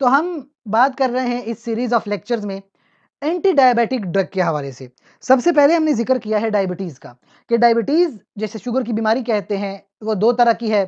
तो हम बात कर रहे हैं इस सीरीज ऑफ लेक्चर्स में एंटी डायबिटिक ड्रग के हवाले से सबसे पहले हमने जिक्र किया है डायबिटीज़ का कि डायबिटीज़ जैसे शुगर की बीमारी कहते हैं वो दो तरह की है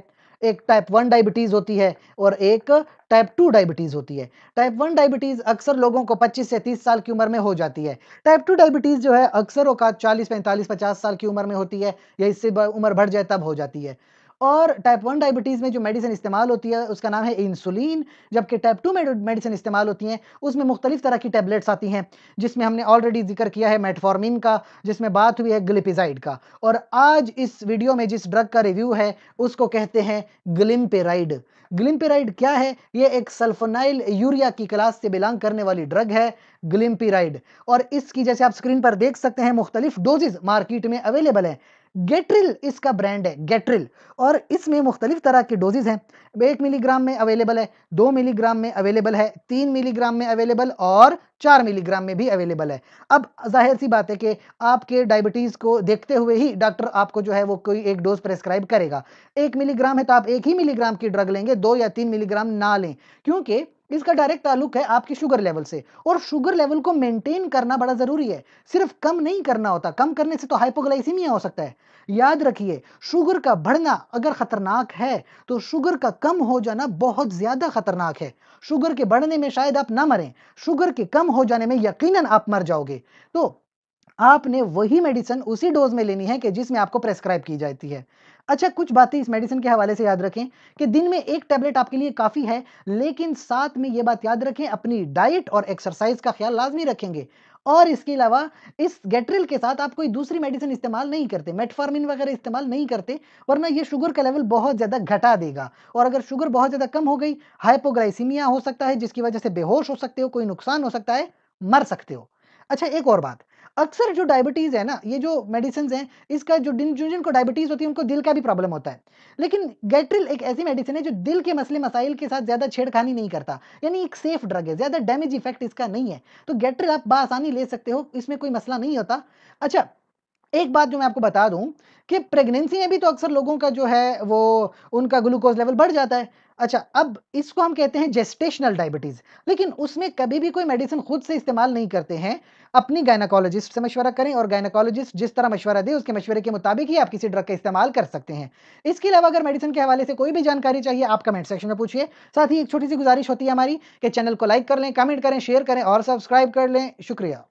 एक टाइप वन डायबिटीज़ होती है और एक टाइप टू डायबिटीज़ होती है टाइप वन डायबिटीज़ अक्सर लोगों को 25 से 30 साल की उम्र में हो जाती है टाइप टू डायबिटीज़ जो है अक्सर औकात 40, 45, 50 साल की उम्र में होती है या इससे उम्र बढ़ जाए तब हो जाती है और टाइप वन डायबिटीज़ में जो मेडिसिन इस्तेमाल होती है उसका नाम है इंसुलिन जबकि टाइप टू में मेडिसिन इस्तेमाल होती हैं उसमें मुख्तलिफ तरह की टैबलेट्स आती हैं जिसमें हमने ऑलरेडी जिक्र किया है मेटफॉर्मिन का जिसमें बात हुई है ग्लिपिजाइड का और आज इस वीडियो में जिस ड्रग का रिव्यू है उसको कहते हैं ग्लिम्पेराइड ग्लिम्पेराइड क्या है ये एक सल्फोनाइल यूरिया की क्लास से बिलोंग करने वाली ड्रग है ग्लिम्पिराइड और इसकी जैसे आप स्क्रीन पर देख सकते हैं मुख्तलिफ डोजेज मार्केट में अवेलेबल है गेट्रिल इसका ब्रांड है गेट्रिल और इसमें मुख्तलिफ तरह के डोजेज हैं एक मिलीग्राम में अवेलेबल है दो मिलीग्राम में अवेलेबल है तीन मिलीग्राम में अवेलेबल और चार मिलीग्राम में भी अवेलेबल है अब जाहिर सी बात है कि आपके डायबिटीज़ को देखते हुए ही डॉक्टर आपको जो है वो कोई एक डोज प्रेस्क्राइब करेगा एक मिलीग्राम है तो आप एक ही मिलीग्राम की ड्रग लेंगे दो या तीन मिलीग्राम ना लें क्योंकि इसका डायरेक्ट ताल्लुक है आपके शुगर लेवल से और शुगर लेवल को मेंटेन करना बड़ा ज़रूरी है सिर्फ कम नहीं करना होता कम करने से तो हाइपोग्लाइसीमिया हो सकता है याद रखिए शुगर का बढ़ना अगर ख़तरनाक है तो शुगर का कम हो जाना बहुत ज़्यादा ख़तरनाक है शुगर के बढ़ने में शायद आप ना मरें शुगर के कम हो जाने में यकीन आप मर जाओगे तो आपने वही मेडिसिन उसी डोज में लेनी है कि जिसमें आपको प्रेस्क्राइब की जाती है अच्छा कुछ बातें इस मेडिसिन के हवाले से याद रखें कि दिन में एक टैबलेट आपके लिए काफ़ी है लेकिन साथ में ये बात याद रखें अपनी डाइट और एक्सरसाइज का ख्याल लाजमी रखेंगे और इसके अलावा इस गेट्रिल के साथ आप कोई दूसरी मेडिसिन इस्तेमाल नहीं करते मेटफार्मिन वगैरह इस्तेमाल नहीं करते वरना ये शुगर का लेवल बहुत ज़्यादा घटा देगा और अगर शुगर बहुत ज़्यादा कम हो गई हाइपोग्लाइसीमिया हो सकता है जिसकी वजह से बेहोश हो सकते हो कोई नुकसान हो सकता है मर सकते हो अच्छा एक और बात अक्सर जो डायबिटीज है ना ये जो मेडिसिन हैं इसका जो जिन जिन को डायबिटीज होती है उनको दिल का भी प्रॉब्लम होता है लेकिन गैट्रिल एक ऐसी मेडिसिन है जो दिल के मसले मसाइल के साथ ज्यादा छेड़खानी नहीं करता यानी एक सेफ ड्रग है ज्यादा डैमेज इफेक्ट इसका नहीं है तो गैट्रिल आप बासानी ले सकते हो इसमें कोई मसला नहीं होता अच्छा एक बात जो मैं आपको बता दूं कि प्रेगनेंसी में भी तो अक्सर लोगों का जो है वो उनका ग्लूकोज लेवल बढ़ जाता है अच्छा अब इसको हम कहते हैं जेस्टेशनल डायबिटीज़ लेकिन उसमें कभी भी कोई मेडिसिन खुद से इस्तेमाल नहीं करते हैं अपनी गायनाकोलॉजिस्ट से मशवरा करें और गायनाकोलॉजिस्ट जिस तरह मशवरा दे उसके मशवरे के मुताबिक ही आप किसी ड्रग का इस्तेमाल कर सकते हैं इसके अलावा अगर मेडिसिन के हवाले से कोई भी जानकारी चाहिए आप कमेंट सेक्शन में पूछिए साथ ही एक छोटी सी गुजारिश होती है हमारी कि चैनल को लाइक कर लें कमेंट करें शेयर करें और सब्सक्राइब कर लें शुक्रिया